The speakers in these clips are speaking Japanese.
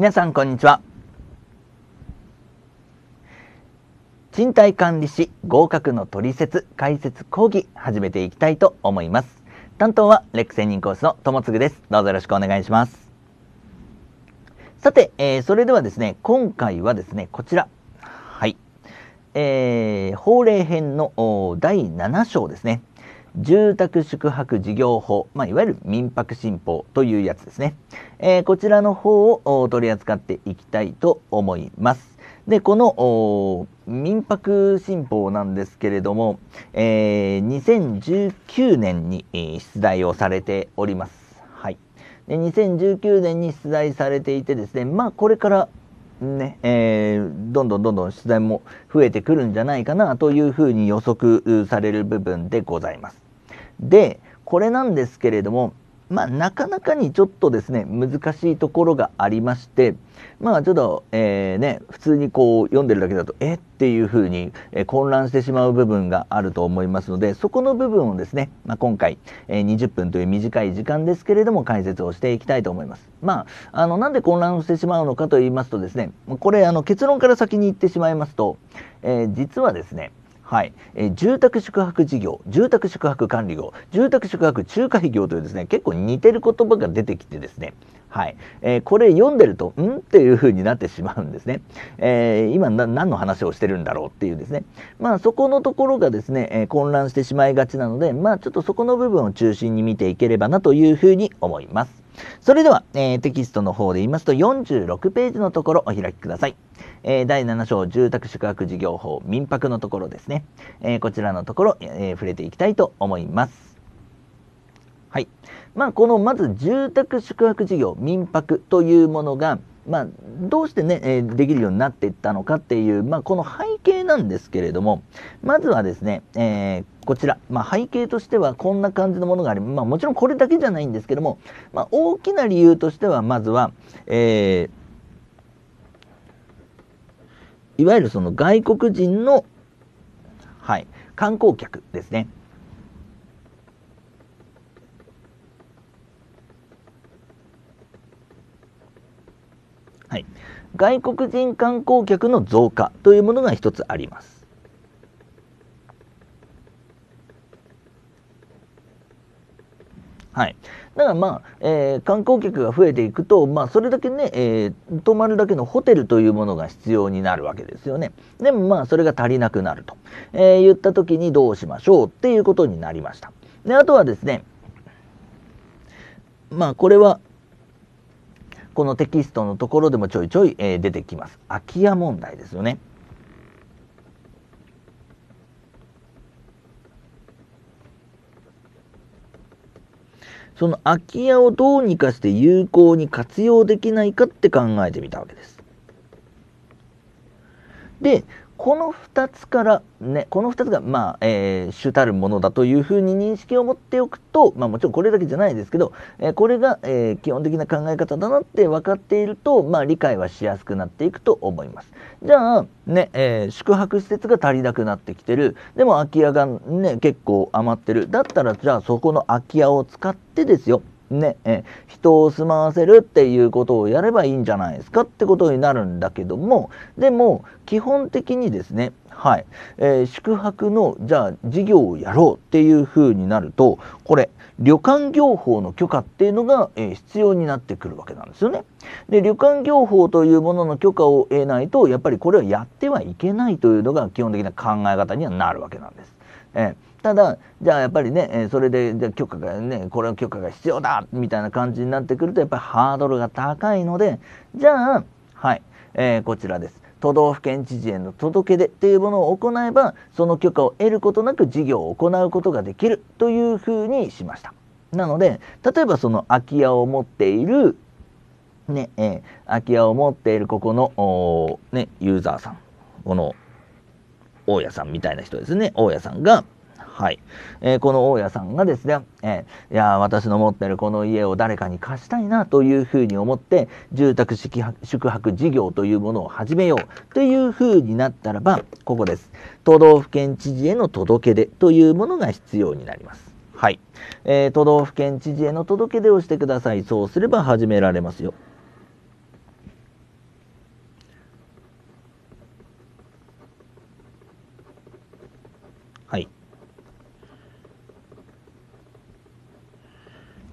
皆さんこんにちは賃貸管理士合格の取説解説講義始めていきたいと思います担当はレック専任講師のともつぐですどうぞよろしくお願いしますさて、えー、それではですね今回はですねこちらはい、えー、法令編の第7章ですね住宅宿泊事業法、まあ、いわゆる民泊新法というやつですね、えー、こちらの方を取り扱っていきたいと思います。でこの民泊新法なんですけれども、えー、2019年に出題をされております。はい、で2019年に出題されていてですね、まあ、これからねえー、どんどんどんどん出題も増えてくるんじゃないかなというふうに予測される部分でございます。でこれなんですけれどもまあ、なかなかにちょっとですね、難しいところがありまして、まあ、ちょっと、えー、ね、普通にこう読んでるだけだと、えっていうふうに、え混乱してしまう部分があると思いますので、そこの部分をですね、まあ、今回、えー、20分という短い時間ですけれども、解説をしていきたいと思います。まあ、あの、なんで混乱してしまうのかと言いますとですね、これ、あの、結論から先に言ってしまいますと、えー、実はですね、はい、え住宅宿泊事業住宅宿泊管理業住宅宿泊仲介業というですね結構似てる言葉が出てきてですねはい、えー、これ読んでるとんっていう風になってしまうんですね、えー、今何の話をしてるんだろうっていうですねまあそこのところがですね、えー、混乱してしまいがちなのでまあちょっとそこの部分を中心に見ていければなという風に思いますそれでは、えー、テキストの方で言いますと46ページのところお開きください。えー、第7章住宅宿泊事業法民泊のところですね。えー、こちらのところ、え触れていきたいと思います。はい。まあ、このまず住宅宿泊事業民泊というものが、まあ、どうしてね、えできるようになっていったのかっていう、まあ、この背景なんですけれども、まずはですね、えー、こちら、まあ、背景としてはこんな感じのものがあり、まあ、もちろんこれだけじゃないんですけども、まあ、大きな理由としては、まずは、えー、いわゆるその外国人の、はい、観光客ですね。はい、外国人観光客の増加というものが一つあります。はい、だからまあ、えー、観光客が増えていくと、まあ、それだけね、えー、泊まるだけのホテルというものが必要になるわけですよね。でもまあそれが足りなくなると、えー、言った時にどうしましょうっていうことになりました。であとはですねまあこれはこのテキストのところでもちょいちょい、えー、出てきます。空き家問題ですよね。その空き家をどうにかして有効に活用できないかって考えてみたわけです。でこの2つから、ね、この2つが、まあえー、主たるものだというふうに認識を持っておくと、まあ、もちろんこれだけじゃないですけど、えー、これが、えー、基本的な考え方だなって分かっていると、まあ、理解はしやすくなっていくと思います。じゃあ、ねえ宿泊施設が足りなくなってきてるでも空き家が、ね、結構余ってるだったらじゃあそこの空き家を使ってですよね、え人を住まわせるっていうことをやればいいんじゃないですかってことになるんだけどもでも基本的にですねはい、えー、宿泊のじゃあ事業をやろうっていうふうになるとこれ旅館業法の許可っていうのが、えー、必要になってくるわけなんですよね。で旅館業法というものの許可を得ないとやっぱりこれはやってはいけないというのが基本的な考え方にはなるわけなんです。えーただじゃあやっぱりねえそれでじゃ許可がねこれの許可が必要だみたいな感じになってくるとやっぱりハードルが高いのでじゃあはい、えー、こちらです。都道府県知事への届け出ていうものを行えばその許可を得ることなく事業を行うことができるというふうにしました。なので例えばその空き家を持っているねえー、空き家を持っているここの、ね、ユーザーさんこの大家さんみたいな人ですね大家さんがはい。えー、この大家さんがですね、えー、いや、私の持ってるこの家を誰かに貸したいなというふうに思って、住宅宿泊事業というものを始めようというふうになったらば、ここです。都道府県知事への届け出というものが必要になります。はい。えー、都道府県知事への届け出をしてください。そうすれば始められますよ。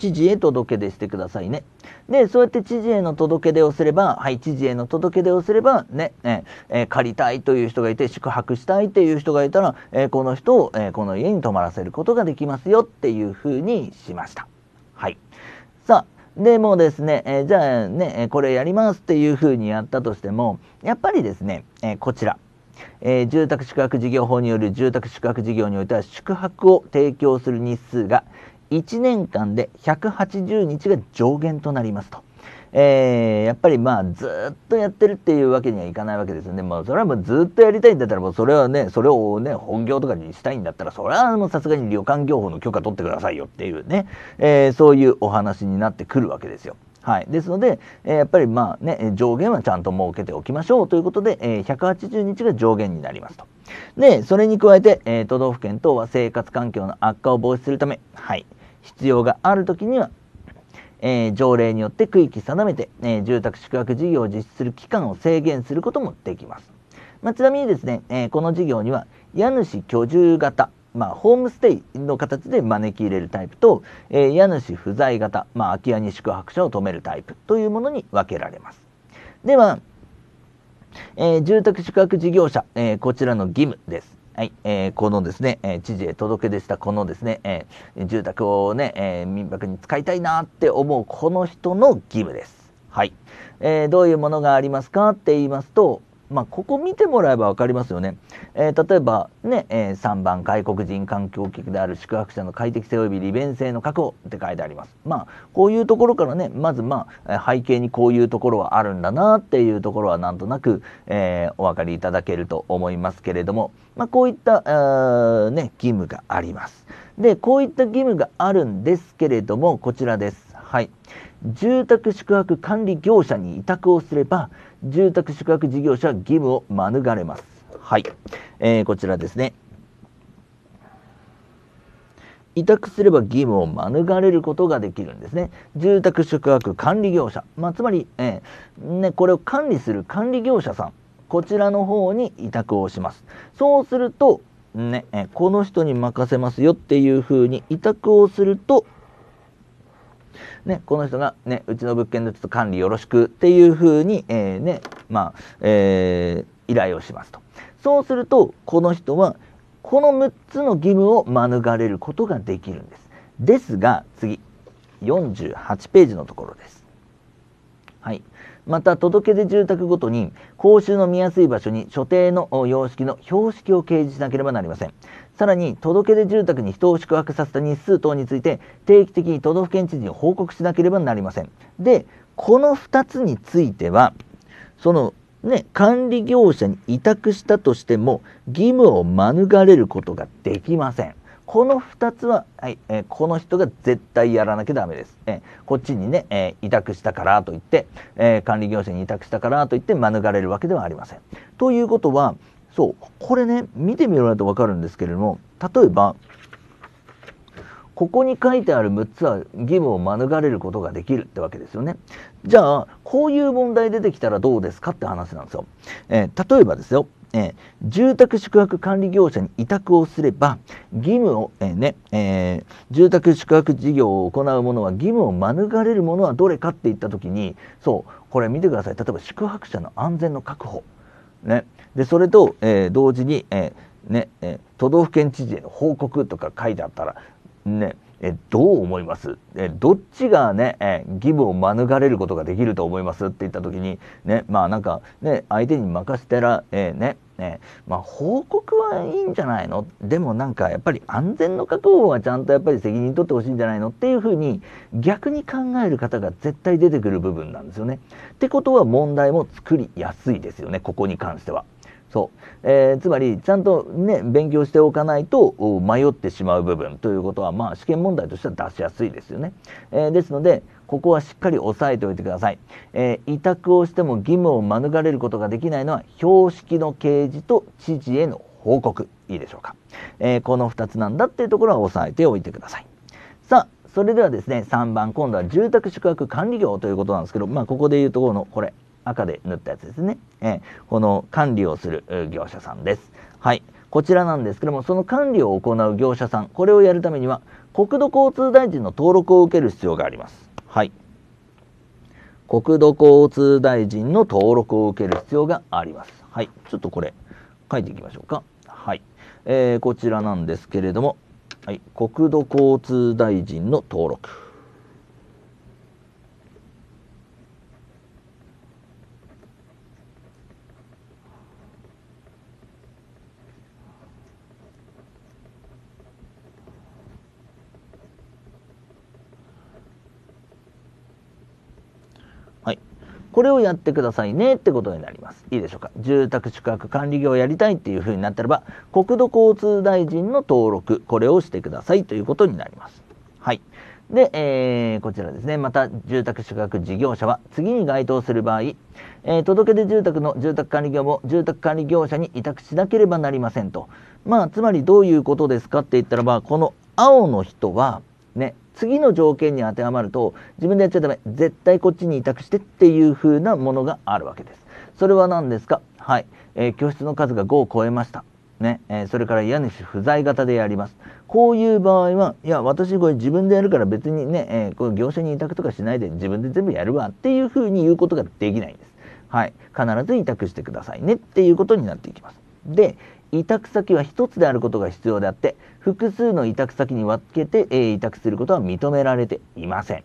知事へ届け出してくださいね。で、そうやって知事への届け出をすれば、はい、知事への届け出をすればね、えー、借りたいという人がいて、宿泊したいっていう人がいたら、えー、この人を、えー、この家に泊まらせることができますよっていうふうにしました。はい。さあ、でもですね、えー、じゃあね、これやりますっていうふうにやったとしても、やっぱりですね、えー、こちら、えー、住宅宿泊事業法による住宅宿泊事業においては、宿泊を提供する日数が1年間で180日が上限となりますと。えー、やっぱりまあずっとやってるっていうわけにはいかないわけですよね。もうそれはもうずっとやりたいんだったらもうそれはね、それをね、本業とかにしたいんだったら、それはもうさすがに旅館業法の許可取ってくださいよっていうね、えー、そういうお話になってくるわけですよ。はい、ですので、えー、やっぱりまあね上限はちゃんと設けておきましょうということで、えー、180日が上限になりますと。でそれに加えて、えー、都道府県等は生活環境の悪化を防止するため、はい必要があるときには、えー、条例によって区域定めて、えー、住宅宿泊事業を実施する期間を制限することもできます。まあ、ちなみにですね、えー、この事業には家主居住型、まあ、ホームステイの形で招き入れるタイプと、えー、家主不在型、まあ、空き家に宿泊者を止めるタイプというものに分けられます。では、えー、住宅宿泊事業者、えー、こちらの義務です。はい、えー、このですね、えー、知事へ届け出したこのですね、えー、住宅をね、えー、民泊に使いたいなって思うこの人の義務です。はい、えー、どういうものがありますかって言いますと、まあ、ここ見てもらえば分かりますよね。えー、例えばね、えー、3番外国人環境客である宿泊者の快適性及び利便性の確保って書いてあります。まあこういうところからねまずまあ背景にこういうところはあるんだなっていうところはなんとなく、えー、お分かりいただけると思いますけれども、まあ、こういった、ー、ね、義務があります。でこういった義務があるんですけれどもこちらです。はい、住宅宿泊管理業者に委託をすれば住宅宿泊事業者義務を免れます。はい、えー、こちらですね。委託すれば義務を免れることができるんですね。住宅宿泊管理業者、まあ、つまり、えー、ね、これを管理する管理業者さん、こちらの方に委託をします。そうすると、ね、この人に任せますよっていうふうに委託をすると、ね、この人が、ね、うちの物件のちょっと管理よろしくっていうふうに、えー、ね、まあ、えー、依頼をしますと。そうすると、この人は、この6つの義務を免れることができるんです。ですが、次、48ページのところです。はい。また、届け出住宅ごとに、公衆の見やすい場所に所定の様式の標識を掲示しなければなりません。さらに届け出住宅に人を宿泊させた日数等について定期的に都道府県知事に報告しなければなりませんでこの2つについてはそのね、管理業者に委託したとしても義務を免れることができません。この2つは、はいえー、この人が絶対やらなきゃダメです。えー、こっちにね、えー、委託したからといって、え管理業者に委託したからといって免れるわけではありません。ということは、そうこれね見てみられるとわかるんですけれども例えばここに書いてある6つは義務を免れることができるってわけですよね。じゃあこういう問題出てきたらどうですかって話なんですよ。えー、例えばですよ、えー、住宅宿泊管理業者に委託をすれば義務を、えー、ねえ住宅宿泊事業を行う者は義務を免れるものはどれかって言った時にそうこれ見てください例えば宿泊者の安全の確保。ね、でそれと、えー、同時に、えー、ねえー、都道府県知事への報告とか書いてあったらねえどう思いますえどっちがねえ義務を免れることができると思いますって言った時にねまあなんかね相手に任せたら、えー、ねね、まあ、報告はいいんじゃないのでもなんかやっぱり安全の確保はちゃんとやっぱり責任取ってほしいんじゃないのっていうふうに逆に考える方が絶対出てくる部分なんですよね。ってことは問題も作りやすいですよねここに関しては。そう、えー、つまりちゃんとね勉強しておかないと迷ってしまう部分ということはまあ試験問題としては出しやすいですよね、えー、ですのでここはしっかり押さえておいてください、えー、委託をしても義務を免れることができないのは標識の掲示と知事への報告いいでしょうか、えー、この2つなんだっていうところは押さえておいてくださいさあそれではですね3番今度は住宅宿泊管理業ということなんですけどまあここでいうところのこれ赤で塗ったやつですね、えこの管理をする業者さんです。はい、こちらなんですけどもその管理を行う業者さんこれをやるためには国土交通大臣の登録を受ける必要があります。はい、国土交通大臣の登録を受ける必要があります。はい、ちょっとこれ書いていきましょうか。はい、えー、こちらなんですけれども、はい、国土交通大臣の登録。これをやってくださいねってことになりますいいでしょうか住宅宿泊管理業をやりたいっていうふうになったらば国土交通大臣の登録これをしてくださいということになりますはいで、えー、こちらですね。また、住宅宿泊事業者は、次に該当する場合、えー、届出住宅の住宅管理業も住宅管理業者に委託しなければなりませんと。まあ、つまりどういうことですかって言ったらば、この青の人は、ね、次の条件に当てはまると自分でやっちゃダメ絶対こっちに委託してっていう風なものがあるわけですそれは何ですかはい、えー、教室の数が5を超えましたね、えー、それから家主不在型でやります。こういう場合は、いや、私これ自分でやるから別にね、えー、この業者に委託とかしないで自分で全部やるわっていうふうに言うことができないんです。はい。必ず委託してくださいねっていうことになっていきます。で、委託先は1つであることが必要であって複数の委託先に分けて、えー、委託することは認められていません。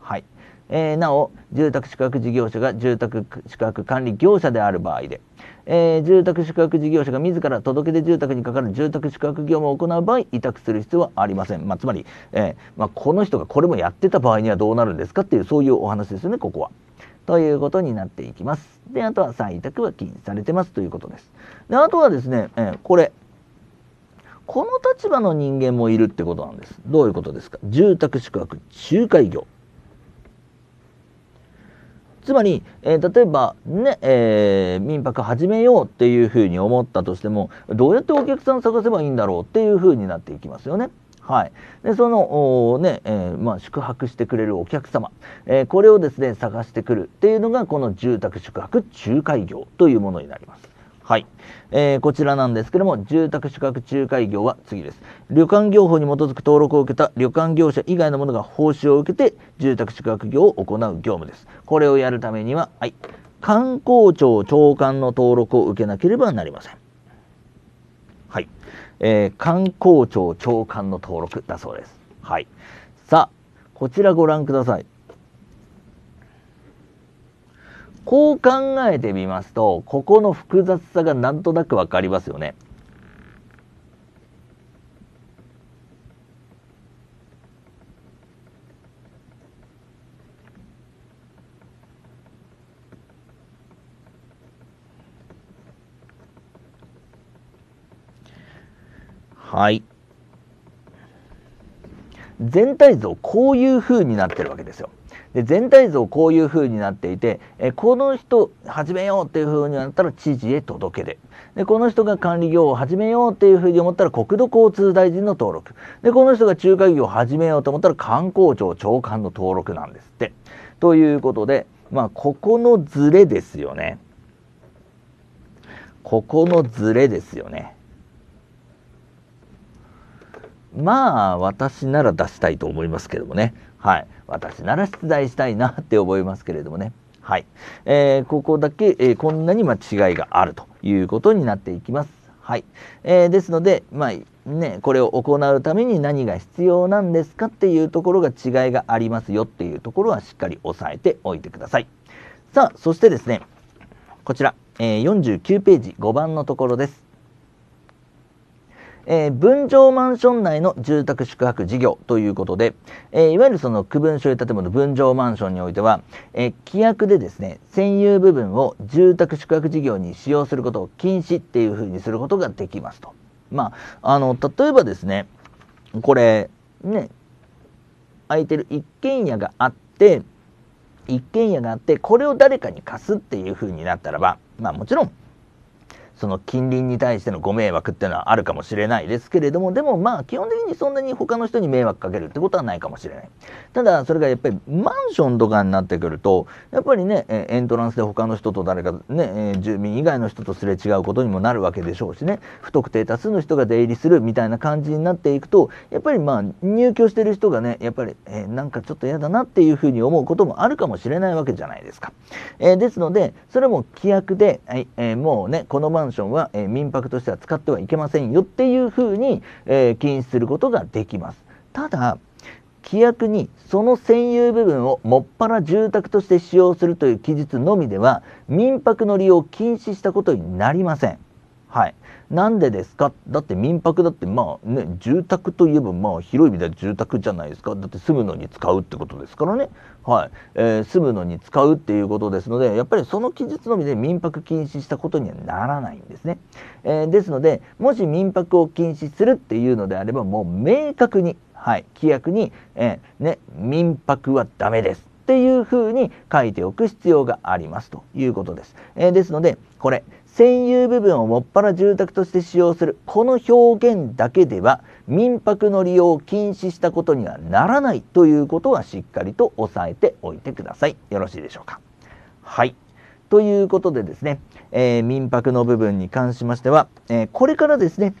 はいえー、なお住宅宿泊事業者が住宅宿泊管理業者である場合で、えー、住宅宿泊事業者が自ら届け出住宅にかかる住宅宿泊業務を行う場合委託する必要はありません、まあ、つまり、えまあ、この人がこれもやってた場合にはどうなるんですかっていうそういうお話ですよねここは。ということになっていきます。で、あとは採択は禁止されてますということです。で、あとはですね、えー、これ。この立場の人間もいるってことなんです。どういうことですか住宅宿泊仲介業。つまり、えー、例えばね、えー、民泊始めようっていうふうに思ったとしても、どうやってお客さん探せばいいんだろうっていうふうになっていきますよね。はい、でそのね、えー、まあ、宿泊してくれるお客様、えー、これをですね探してくるっていうのがこの住宅宿泊仲介業というものになります。はい、えー、こちらなんですけども住宅宿泊仲介業は次です旅館業法に基づく登録を受けた旅館業者以外の者が報酬を受けて住宅宿泊業を行う業務ですこれをやるためには、はい、観光庁長官の登録を受けなければなりませんえー、観光庁長官の登録だそうです。はい。さあ、こちらご覧ください。こう考えてみますと、ここの複雑さがなんとなくわかりますよね。はい。全体像こういう風になってるわけですよ。で全体像こういう風になっていてえこの人始めようっていう風になったら知事へ届け出でこの人が管理業を始めようっていう風に思ったら国土交通大臣の登録でこの人が中華業を始めようと思ったら観光庁長官の登録なんですって。ということでまあここのズレですよね。ここのズレですよね。まあ私なら出したいと思いますけどもねはい私なら出題したいなって思いますけれどもねはい、えー、ここだけ、えー、こんなに間違いがあるということになっていきますはい、えー、ですのでまあねこれを行うために何が必要なんですかっていうところが違いがありますよっていうところはしっかり押さえておいてくださいさあそしてですねこちら、え49ページ5番のところですえー、分譲マンション内の住宅宿泊事業ということで、えー、いわゆるその区分所有建物分譲マンションにおいては、えー、規約でですね占有部分を住宅宿泊事業に使用することを禁止っていうふうにすることができますと。まあ、あの例えばですねこれね空いてる一軒家があって一軒家があってこれを誰かに貸すっていうふうになったらばまあもちろんその近隣に対してのご迷惑っていうのはあるかもしれないですけれどもでもまあ基本的にそんなに他の人に迷惑かけるってことはないかもしれないただそれがやっぱりマンションとかになってくるとやっぱりねエントランスで他の人と誰かね住民以外の人とすれ違うことにもなるわけでしょうしね不特定多数の人が出入りするみたいな感じになっていくとやっぱりまあ入居してる人がねやっぱり、えなんかちょっと嫌だなっていうふうに思うこともあるかもしれないわけじゃないですか、えですのでそれも規約で、はいえもうねこのマンンションは、え民泊としては使ってはいけませんよっていうふうに、え禁止することができます。ただ規約にその占有部分をもっぱら住宅として使用するという記述のみでは民泊の利用を禁止したことになりません。はい。なんでですかだって民泊だってまあね、住宅といえばまあ広い意味では住宅じゃないですか。だって住むのに使うってことですからね。はい。えー、住むのに使うっていうことですので、やっぱりその記述のみで民泊禁止したことにはならないんですね。えー、ですので、もし民泊を禁止するっていうのであれば、もう明確に、はい、規約に、えー、ね、民泊はダメです。っていうふに書いておく必要がありますということです。えー、ですのでこれ占有部分をもっぱら住宅として使用するこの表現だけでは民泊の利用を禁止したことにはならないということはしっかりと押さえておいてくださいよろしいでしょうかはいということでですね、えー、民泊の部分に関しましては、えー、これからですね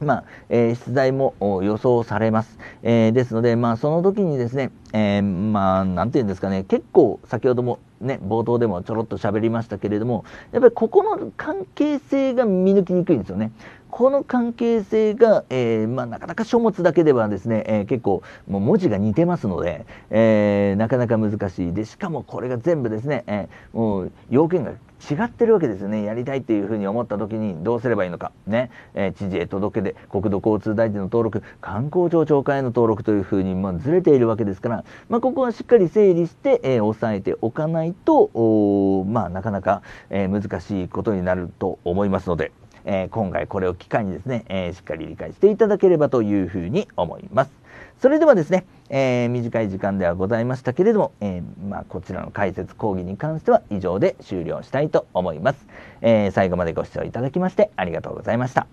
まあえー、出題も予想されます。えー、ですので、まあ、その時にですね、えー、まあ、なんていうんですかね、結構先ほどもね、冒頭でもちょろっと喋りましたけれども、やっぱりここの関係性が見抜きにくいんですよね。この関係性が、えー、まあ、なかなか書物だけではですね、えー、結構もう文字が似てますので、えー、なかなか難しいでしかもこれが全部ですね、えもう要件が違ってるわけですよねやりたいっていうふうに思った時にどうすればいいのかね、えー、知事へ届け出国土交通大臣の登録観光庁長官への登録というふうに、まあ、ずれているわけですから、まあ、ここはしっかり整理して、えー、さえておかないとまあ、なかなか、えー、難しいことになると思いますので。えー、今回これを機会にですね、えー、しっかり理解していただければというふうに思います。それではですね、えー、短い時間ではございましたけれども、えー、まあ、こちらの解説講義に関しては以上で終了したいと思います、えー、最後までご視聴いただきましてありがとうございました。